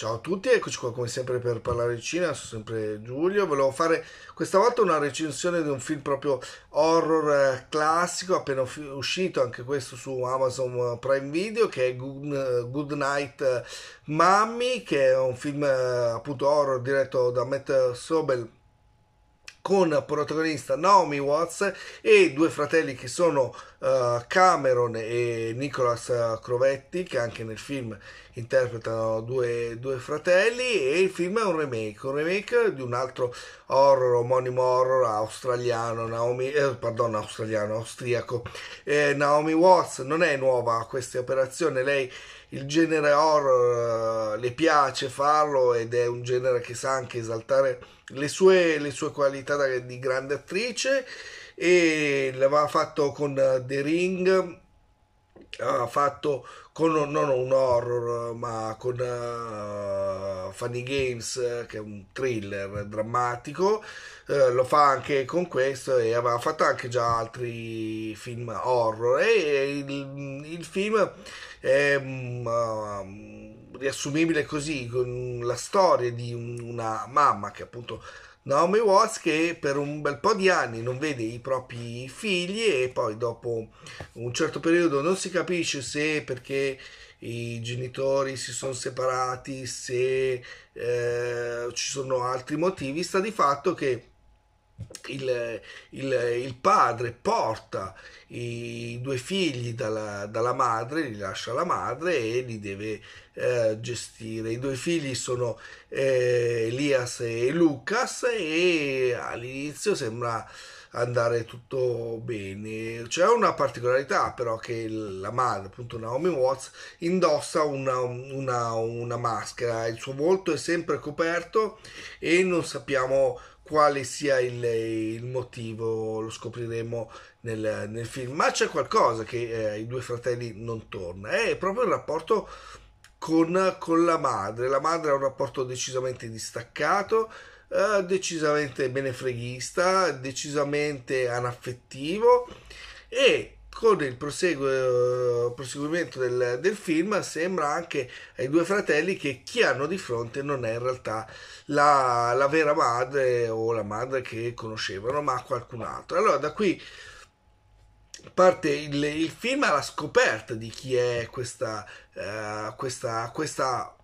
Ciao a tutti, eccoci qua come sempre per parlare di cinema, sono sempre Giulio, volevo fare questa volta una recensione di un film proprio horror eh, classico, appena uscito anche questo su Amazon eh, Prime Video, che è Good Night eh, Mommy, che è un film appunto horror diretto da Matt Sobel con protagonista Naomi Watts e due fratelli che sono uh, Cameron e Nicholas eh, Crovetti che anche nel film interpretano due, due, fratelli e il film è un remake, un remake di un altro horror, omonimo horror australiano, Naomi, eh, pardon, australiano, austriaco. Eh, Naomi Watts non è nuova a queste operazioni, lei il genere horror eh, le piace farlo ed è un genere che sa anche esaltare le sue, le sue qualità di grande attrice e l'aveva fatto con eh, The Ring ha fatto con non un horror ma con uh, Funny Games che è un thriller drammatico eh, lo fa anche con questo e aveva fatto anche già altri film horror e il, il film è mm, um, riassumibile così con la storia di una mamma che appunto Naomi Watts che per un bel po' di anni non vede i propri figli e poi dopo un certo periodo non si capisce se perché i genitori si sono separati, se eh, ci sono altri motivi, sta di fatto che il, il, il, padre porta i due figli dalla, dalla, madre, li lascia la madre e li deve eh, gestire. I due figli sono eh, Elias e Lucas e all'inizio sembra andare tutto bene. C'è una particolarità però che la madre, appunto Naomi Watts, indossa una, una, una maschera, il suo volto è sempre coperto e non sappiamo quale sia il, il, motivo lo scopriremo nel, nel film, ma c'è qualcosa che eh, i due fratelli non torna, è proprio il rapporto con, con, la madre, la madre ha un rapporto decisamente distaccato, eh, decisamente benefreghista, decisamente anaffettivo e con il proseguo, eh, proseguimento del, del, film sembra anche ai due fratelli che chi hanno di fronte non è in realtà la, la vera madre o la madre che conoscevano ma qualcun altro allora da qui parte il, il film alla scoperta di chi è questa, uh, questa, questa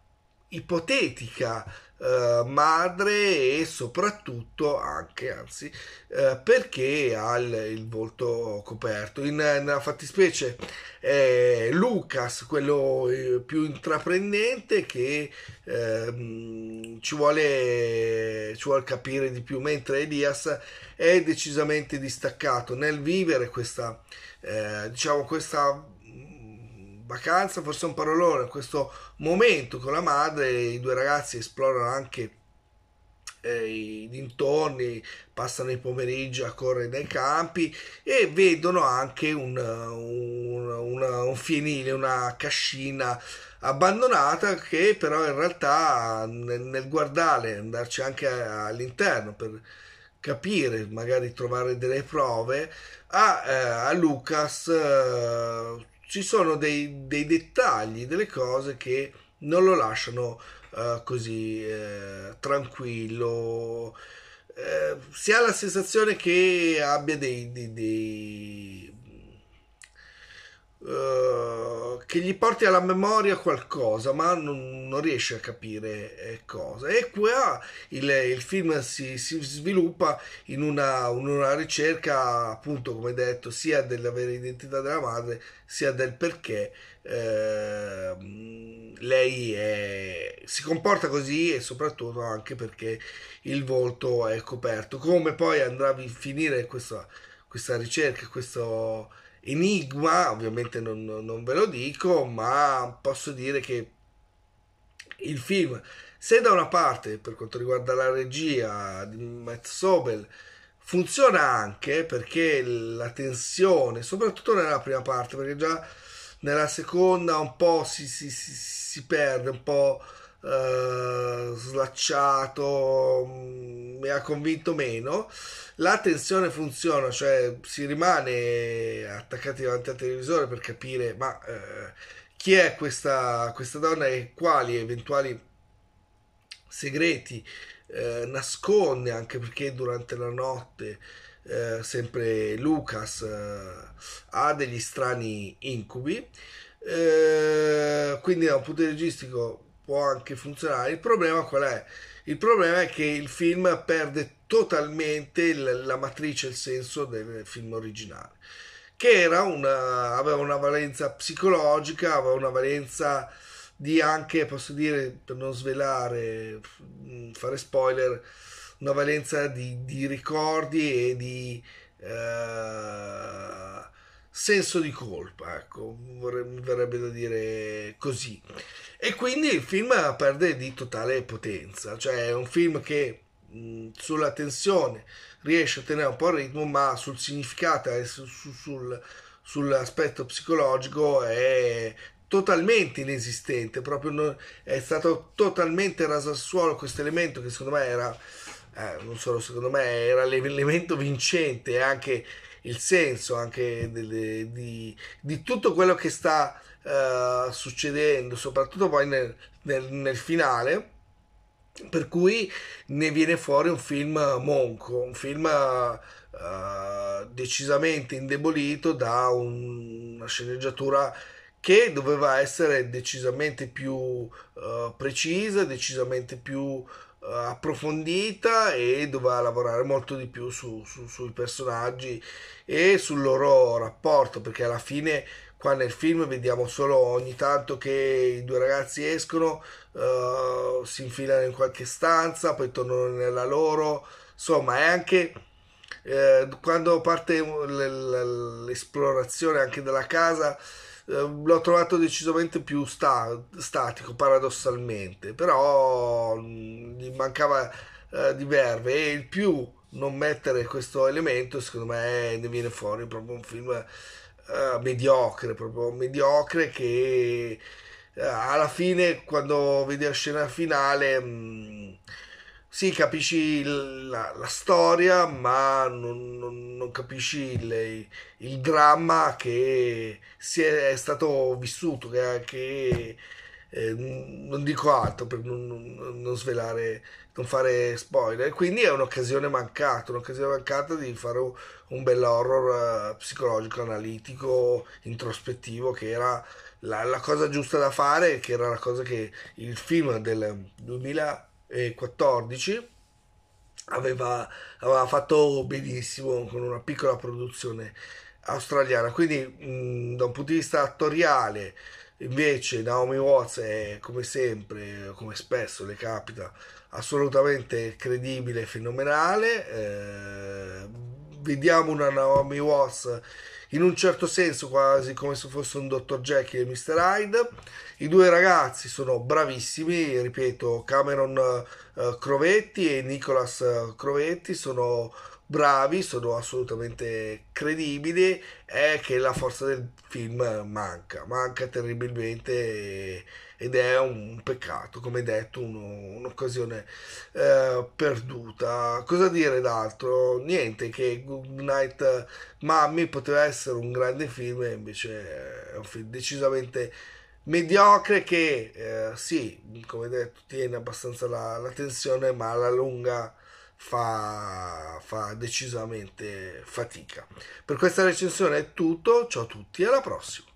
ipotetica eh, madre e soprattutto anche, anzi, eh, perché ha il, il, volto coperto. In, nella fattispecie è Lucas, quello eh, più intraprendente, che eh, ci, vuole, ci vuole capire di più, mentre Elias è decisamente distaccato nel vivere questa, eh, diciamo, questa vacanza, forse un parolone, in questo momento con la madre i due ragazzi esplorano anche eh, i dintorni, passano i pomeriggi a correre nei campi e vedono anche un, un, un, un fienile, una cascina abbandonata che però in realtà nel, nel guardare, andarci anche all'interno per capire, magari trovare delle prove, a, eh, a Lucas eh, ci sono dei, dei dettagli, delle cose che non lo lasciano uh, così eh, tranquillo. Eh, si ha la sensazione che abbia dei, dei, dei uh, che gli porti alla memoria qualcosa, ma non, non riesce a capire eh, cosa. E qua il, il film si, si, sviluppa in una, una, ricerca, appunto, come detto, sia della vera identità della madre, sia del perché eh, lei è, si comporta così e soprattutto anche perché il volto è coperto. Come poi andrà a finire questa, questa ricerca, questo enigma, ovviamente non, non ve lo dico, ma posso dire che il film, se da una parte per quanto riguarda la regia di Matt Sobel, funziona anche perché la tensione, soprattutto nella prima parte, perché già nella seconda un po' si, si, si, si perde, un po' Eh, slacciato, mm, mi ha convinto meno. La tensione funziona, cioè si rimane attaccati davanti al televisore per capire ma eh, chi è questa, questa donna e quali eventuali segreti eh, nasconde anche perché durante la notte eh, sempre Lucas eh, ha degli strani incubi eh, quindi da un punto di registico può anche funzionare. Il problema qual è? Il problema è che il film perde totalmente la matrice, il senso del film originale, che una, aveva una valenza psicologica, aveva una valenza di anche, posso dire, per non svelare, fare spoiler, una valenza di, di ricordi e di... Uh, senso di colpa, ecco, mi verrebbe da dire così. E quindi il film perde di totale potenza, cioè è un film che mh, sulla tensione riesce a tenere un po' il ritmo, ma sul significato e su, su, sul, sull'aspetto psicologico è totalmente inesistente, proprio non, è stato totalmente raso al suolo questo elemento che secondo me era, eh, non solo secondo me, era l'elemento vincente anche il senso anche delle, di, di, tutto quello che sta uh, succedendo, soprattutto poi nel, nel, nel finale per cui ne viene fuori un film monco, un film uh, decisamente indebolito da un, una sceneggiatura che doveva essere decisamente più uh, precisa, decisamente più eh, approfondita e doveva lavorare molto di più su, su, sui personaggi e sul loro rapporto perché alla fine qua nel film vediamo solo ogni tanto che i due ragazzi escono uh, si infilano in qualche stanza poi tornano nella loro insomma è anche eh, quando parte l'esplorazione anche della casa eh, l'ho trovato decisamente più sta- statico paradossalmente però mm, gli mancava eh, di verve e il più non mettere questo elemento secondo me ne viene fuori proprio un film eh, mediocre proprio mediocre che eh, alla fine quando vedi la scena finale mh, mm, sì, capisci la, la storia, ma non, non, non capisci le, il dramma che è, è, stato vissuto, che, che eh, non dico altro per non, non, svelare, non fare spoiler. Quindi è un'occasione mancata, un'occasione mancata di fare un, un bel horror eh, psicologico, analitico, introspettivo, che era la, la cosa giusta da fare, che era la cosa che il film del 2000 2014 aveva, aveva fatto benissimo con una piccola produzione australiana quindi mh, da un punto di vista attoriale invece Naomi Watts è come sempre come spesso le capita assolutamente credibile fenomenale eh, vediamo una Naomi Watts in un certo senso quasi come se fosse un Dr. Jekyll e Mr. Hyde. I due ragazzi sono bravissimi, ripeto, Cameron uh, Crovetti e Nicholas eh, Crovetti sono bravi, sono assolutamente credibili, è che la forza del film manca, manca terribilmente e, ed è un peccato, come detto, uno, un'occasione eh, perduta. Cosa dire d'altro? Niente, che Night Mommy poteva essere un grande film e invece è un film decisamente mediocre che eh, sì, come detto, tiene abbastanza la, la tensione, ma alla lunga fa, fa decisamente fatica. Per questa recensione è tutto, ciao a tutti e alla prossima!